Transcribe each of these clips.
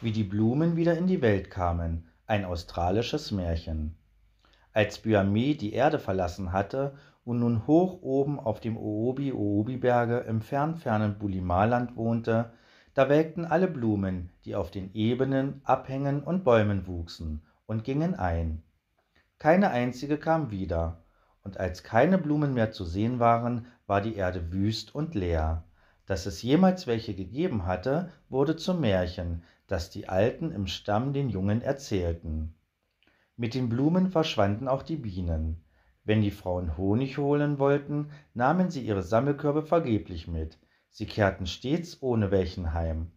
Wie die Blumen wieder in die Welt kamen, ein australisches Märchen. Als Byamee die Erde verlassen hatte und nun hoch oben auf dem Oobi-Oobi-Berge im fernfernen Bulimaland wohnte, da welkten alle Blumen, die auf den Ebenen, Abhängen und Bäumen wuchsen, und gingen ein. Keine einzige kam wieder, und als keine Blumen mehr zu sehen waren, war die Erde wüst und leer. Dass es jemals welche gegeben hatte, wurde zum Märchen, das die Alten im Stamm den Jungen erzählten. Mit den Blumen verschwanden auch die Bienen. Wenn die Frauen Honig holen wollten, nahmen sie ihre Sammelkörbe vergeblich mit. Sie kehrten stets ohne welchen heim.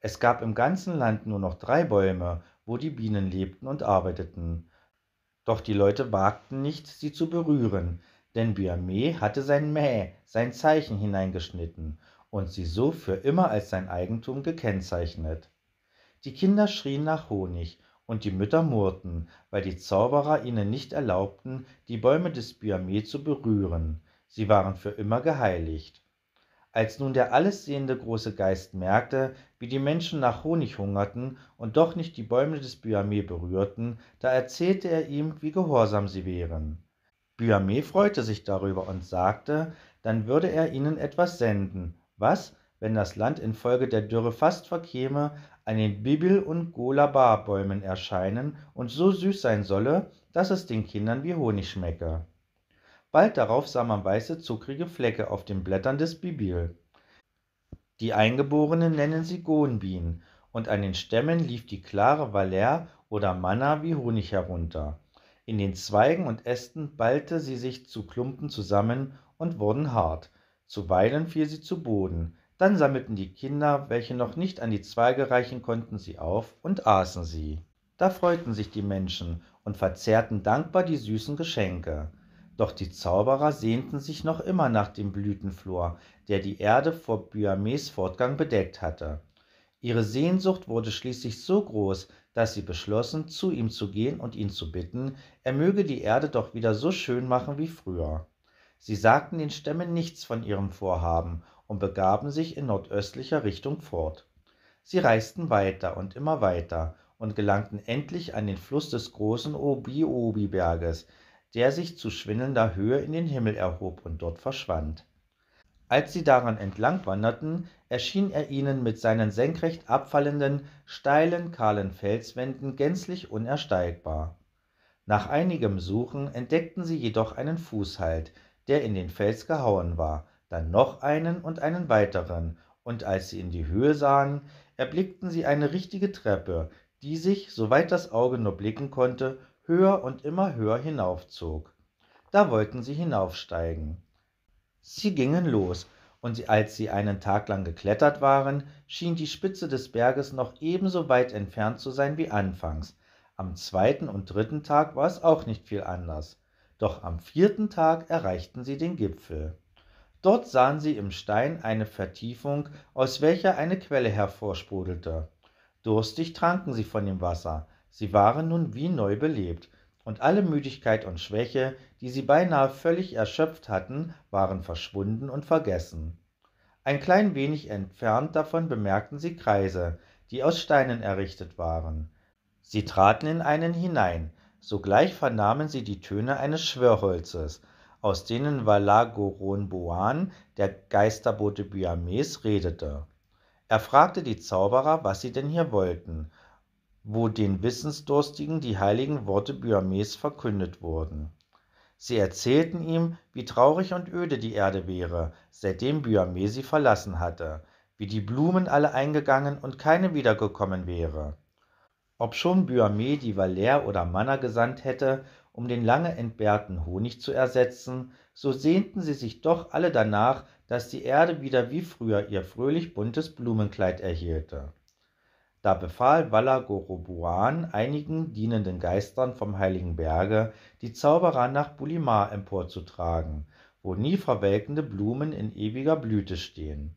Es gab im ganzen Land nur noch drei Bäume, wo die Bienen lebten und arbeiteten. Doch die Leute wagten nicht, sie zu berühren, denn Biamé hatte sein Mäh, sein Zeichen hineingeschnitten und sie so für immer als sein Eigentum gekennzeichnet die Kinder schrien nach Honig, und die Mütter murrten, weil die Zauberer ihnen nicht erlaubten, die Bäume des Biamett zu berühren, sie waren für immer geheiligt. Als nun der allessehende große Geist merkte, wie die Menschen nach Honig hungerten und doch nicht die Bäume des Biamé berührten, da erzählte er ihm, wie gehorsam sie wären. Biamé freute sich darüber und sagte, dann würde er ihnen etwas senden, was, wenn das Land infolge der Dürre fast verkäme, an den Bibel- und Golabar-Bäumen erscheinen und so süß sein solle, dass es den Kindern wie Honig schmecke. Bald darauf sah man weiße, zuckrige Flecke auf den Blättern des Bibel. Die Eingeborenen nennen sie Gohnbienen, und an den Stämmen lief die klare Valer oder Manna wie Honig herunter. In den Zweigen und Ästen ballte sie sich zu Klumpen zusammen und wurden hart. Zuweilen fiel sie zu Boden, dann sammelten die Kinder, welche noch nicht an die Zweige reichen konnten, sie auf und aßen sie. Da freuten sich die Menschen und verzehrten dankbar die süßen Geschenke. Doch die Zauberer sehnten sich noch immer nach dem Blütenflor, der die Erde vor Byames Fortgang bedeckt hatte. Ihre Sehnsucht wurde schließlich so groß, dass sie beschlossen, zu ihm zu gehen und ihn zu bitten, er möge die Erde doch wieder so schön machen wie früher. Sie sagten den Stämmen nichts von ihrem Vorhaben und begaben sich in nordöstlicher Richtung fort. Sie reisten weiter und immer weiter und gelangten endlich an den Fluss des großen Obi-Obi-Berges, der sich zu schwindelnder Höhe in den Himmel erhob und dort verschwand. Als sie daran entlang wanderten, erschien er ihnen mit seinen senkrecht abfallenden, steilen, kahlen Felswänden gänzlich unersteigbar. Nach einigem Suchen entdeckten sie jedoch einen Fußhalt, der in den Fels gehauen war, dann noch einen und einen weiteren, und als sie in die Höhe sahen, erblickten sie eine richtige Treppe, die sich, soweit das Auge nur blicken konnte, höher und immer höher hinaufzog. Da wollten sie hinaufsteigen. Sie gingen los, und als sie einen Tag lang geklettert waren, schien die Spitze des Berges noch ebenso weit entfernt zu sein wie anfangs. Am zweiten und dritten Tag war es auch nicht viel anders. Doch am vierten Tag erreichten sie den Gipfel. Dort sahen sie im Stein eine Vertiefung, aus welcher eine Quelle hervorsprudelte. Durstig tranken sie von dem Wasser, sie waren nun wie neu belebt, und alle Müdigkeit und Schwäche, die sie beinahe völlig erschöpft hatten, waren verschwunden und vergessen. Ein klein wenig entfernt davon bemerkten sie Kreise, die aus Steinen errichtet waren. Sie traten in einen hinein, sogleich vernahmen sie die Töne eines Schwörholzes, aus denen Valagoronboan, der Geisterbote Byames, redete. Er fragte die Zauberer, was sie denn hier wollten, wo den Wissensdurstigen die heiligen Worte Byames verkündet wurden. Sie erzählten ihm, wie traurig und öde die Erde wäre, seitdem Byame sie verlassen hatte, wie die Blumen alle eingegangen und keine wiedergekommen wäre. Ob schon Byame die Valer oder Manner gesandt hätte, um den lange entbehrten Honig zu ersetzen, so sehnten sie sich doch alle danach, dass die Erde wieder wie früher ihr fröhlich buntes Blumenkleid erhielte. Da befahl Valagorobuan einigen dienenden Geistern vom heiligen Berge, die Zauberer nach Bulimar emporzutragen, wo nie verwelkende Blumen in ewiger Blüte stehen.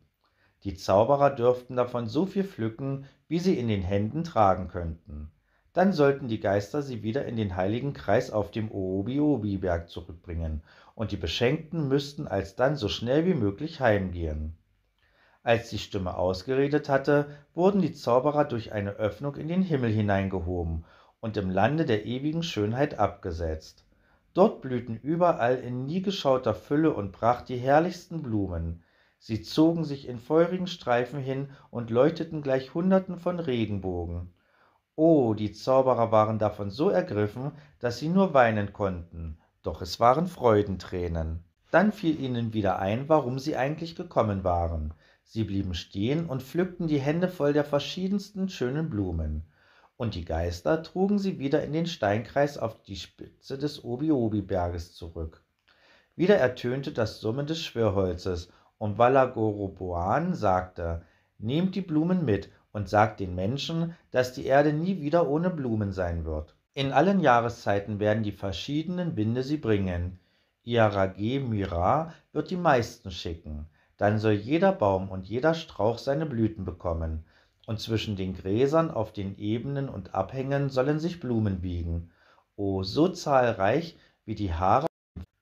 Die Zauberer dürften davon so viel pflücken, wie sie in den Händen tragen könnten. Dann sollten die Geister sie wieder in den heiligen Kreis auf dem obi berg zurückbringen, und die Beschenkten müssten alsdann so schnell wie möglich heimgehen. Als die Stimme ausgeredet hatte, wurden die Zauberer durch eine Öffnung in den Himmel hineingehoben und im Lande der ewigen Schönheit abgesetzt. Dort blühten überall in nie geschauter Fülle und Pracht die herrlichsten Blumen. Sie zogen sich in feurigen Streifen hin und leuchteten gleich Hunderten von Regenbogen. O, oh, die Zauberer waren davon so ergriffen, dass sie nur weinen konnten, doch es waren Freudentränen. Dann fiel ihnen wieder ein, warum sie eigentlich gekommen waren. Sie blieben stehen und pflückten die Hände voll der verschiedensten schönen Blumen. Und die Geister trugen sie wieder in den Steinkreis auf die Spitze des Obi-Obi-Berges zurück. Wieder ertönte das Summen des Schwirrholzes, und Valagoroboan sagte, Nehmt die Blumen mit und sagt den Menschen, dass die Erde nie wieder ohne Blumen sein wird. In allen Jahreszeiten werden die verschiedenen Winde sie bringen. Iarage Mira wird die meisten schicken. Dann soll jeder Baum und jeder Strauch seine Blüten bekommen. Und zwischen den Gräsern auf den Ebenen und Abhängen sollen sich Blumen biegen. O, so zahlreich wie die Haare.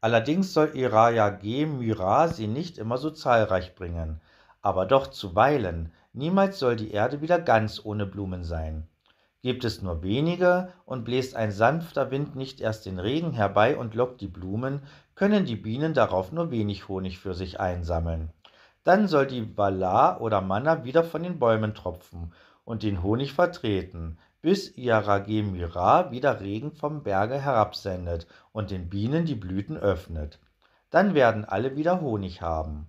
Allerdings soll Iraya G. Myra sie nicht immer so zahlreich bringen, aber doch zuweilen, Niemals soll die Erde wieder ganz ohne Blumen sein. Gibt es nur wenige und bläst ein sanfter Wind nicht erst den Regen herbei und lockt die Blumen, können die Bienen darauf nur wenig Honig für sich einsammeln. Dann soll die Valar oder Manna wieder von den Bäumen tropfen und den Honig vertreten, bis Iarage Mira wieder Regen vom Berge herabsendet und den Bienen die Blüten öffnet. Dann werden alle wieder Honig haben.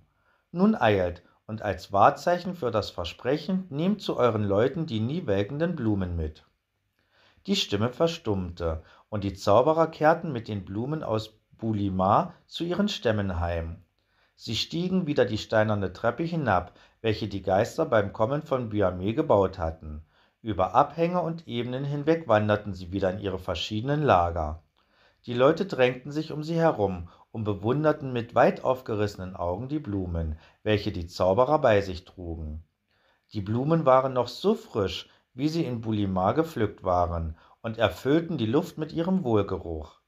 Nun eilt, und als Wahrzeichen für das Versprechen nehmt zu euren Leuten die nie welkenden Blumen mit. Die Stimme verstummte, und die Zauberer kehrten mit den Blumen aus Bulima zu ihren Stämmen heim. Sie stiegen wieder die steinerne Treppe hinab, welche die Geister beim Kommen von Byamé gebaut hatten. Über Abhänge und Ebenen hinweg wanderten sie wieder in ihre verschiedenen Lager. Die Leute drängten sich um sie herum und bewunderten mit weit aufgerissenen Augen die Blumen, welche die Zauberer bei sich trugen. Die Blumen waren noch so frisch, wie sie in Bulimar gepflückt waren, und erfüllten die Luft mit ihrem Wohlgeruch.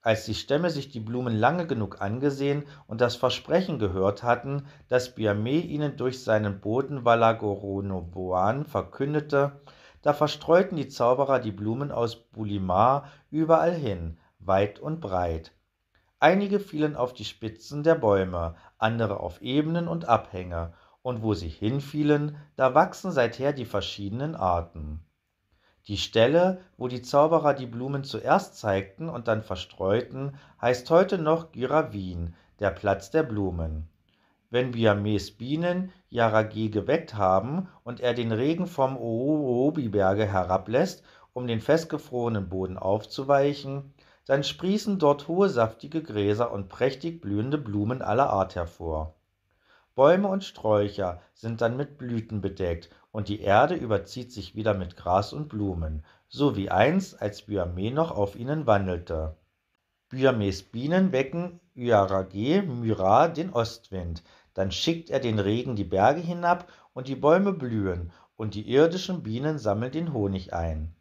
Als die Stämme sich die Blumen lange genug angesehen und das Versprechen gehört hatten, das Biamé ihnen durch seinen Boten Valagoronoboan verkündete, da verstreuten die Zauberer die Blumen aus Bulimar überall hin, weit und breit, Einige fielen auf die Spitzen der Bäume, andere auf Ebenen und Abhänge, und wo sie hinfielen, da wachsen seither die verschiedenen Arten. Die Stelle, wo die Zauberer die Blumen zuerst zeigten und dann verstreuten, heißt heute noch Giravin, der Platz der Blumen. Wenn Biames Bienen Yaragi geweckt haben und er den Regen vom Oobi-Berge herablässt, um den festgefrorenen Boden aufzuweichen, dann sprießen dort hohe saftige Gräser und prächtig blühende Blumen aller Art hervor. Bäume und Sträucher sind dann mit Blüten bedeckt und die Erde überzieht sich wieder mit Gras und Blumen, so wie einst, als Byamé noch auf ihnen wandelte. Byamés Bienen wecken Yarage Myra den Ostwind, dann schickt er den Regen die Berge hinab und die Bäume blühen und die irdischen Bienen sammeln den Honig ein.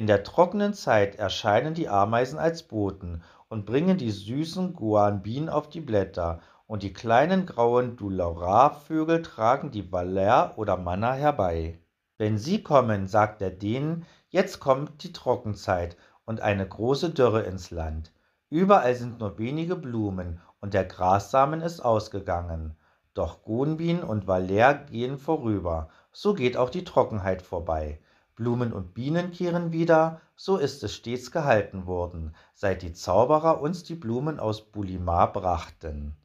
In der trockenen Zeit erscheinen die Ameisen als Boten und bringen die süßen Guanbin auf die Blätter, und die kleinen grauen Dulaurar-Vögel tragen die Valer oder Manna herbei. Wenn sie kommen, sagt er denen, jetzt kommt die Trockenzeit und eine große Dürre ins Land. Überall sind nur wenige Blumen und der Grassamen ist ausgegangen. Doch Gonbin und Valer gehen vorüber, so geht auch die Trockenheit vorbei. Blumen und Bienen kehren wieder, so ist es stets gehalten worden, seit die Zauberer uns die Blumen aus Bulimar brachten